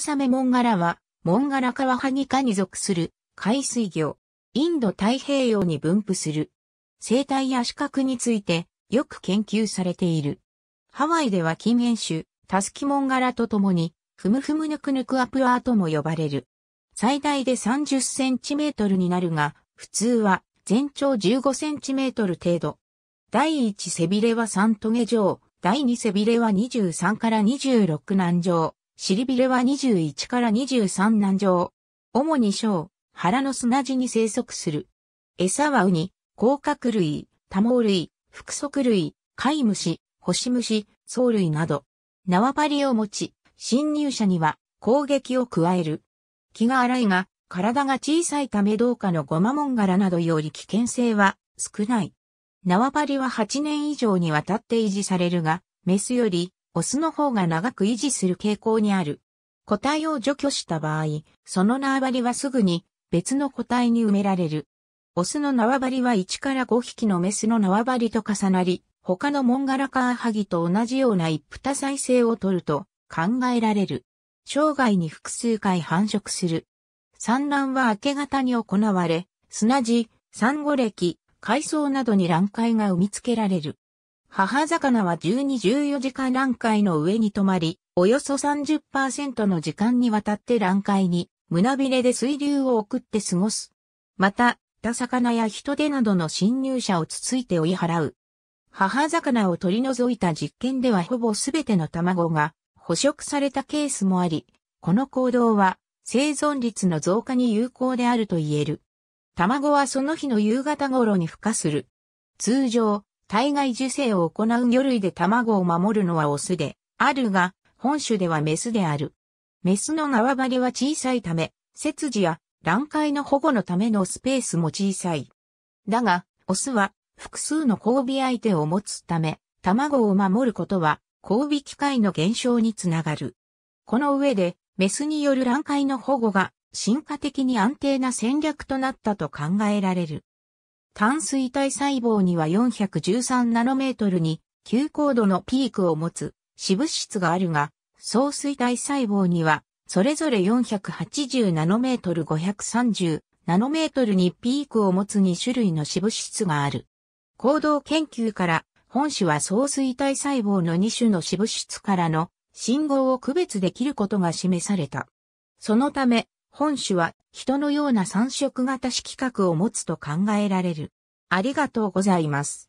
サメモンガラは、モンガラカワハギ科に属する海水魚。インド太平洋に分布する。生態や資格についてよく研究されている。ハワイでは近煙種、タスキモンガラと共に、ふむふむぬくぬくアプアーとも呼ばれる。最大で30センチメートルになるが、普通は全長15センチメートル程度。第1背びれは3トゲ状、第2背びれは23から26南状。シリビレは21から23南上。主に小、腹の砂地に生息する。餌はウニ、甲殻類、多毛類、複足類、貝虫、星虫、藻類など。縄張りを持ち、侵入者には攻撃を加える。気が荒いが、体が小さいためどうかのゴマモンガラなどより危険性は少ない。縄張りは8年以上にわたって維持されるが、メスよりオスの方が長く維持する傾向にある。個体を除去した場合、その縄張りはすぐに別の個体に埋められる。オスの縄張りは1から5匹のメスの縄張りと重なり、他のモンガラカアハギと同じような一夫多妻制を取ると考えられる。生涯に複数回繁殖する。産卵は明け方に行われ、砂地、産後歴、海藻などに卵塊が産み付けられる。母魚は12-14時間卵海の上に止まり、およそ30%の時間にわたって卵海に胸びれで水流を送って過ごす。また、他魚や人手などの侵入者をつついて追い払う。母魚を取り除いた実験ではほぼすべての卵が捕食されたケースもあり、この行動は生存率の増加に有効であると言える。卵はその日の夕方頃に孵化する。通常、体外受精を行う魚類で卵を守るのはオスで、あるが、本種ではメスである。メスの縄張りは小さいため、切次や卵塊の保護のためのスペースも小さい。だが、オスは複数の交尾相手を持つため、卵を守ることは交尾機会の減少につながる。この上で、メスによる卵塊の保護が進化的に安定な戦略となったと考えられる。炭水体細胞には413ナノメートルに急高度のピークを持つ脂物質があるが、総水体細胞にはそれぞれ480ナノメートル530ナノメートルにピークを持つ2種類の脂物質がある。行動研究から本種は総水体細胞の2種の脂物質からの信号を区別できることが示された。そのため、本種は人のような三色型色覚を持つと考えられる。ありがとうございます。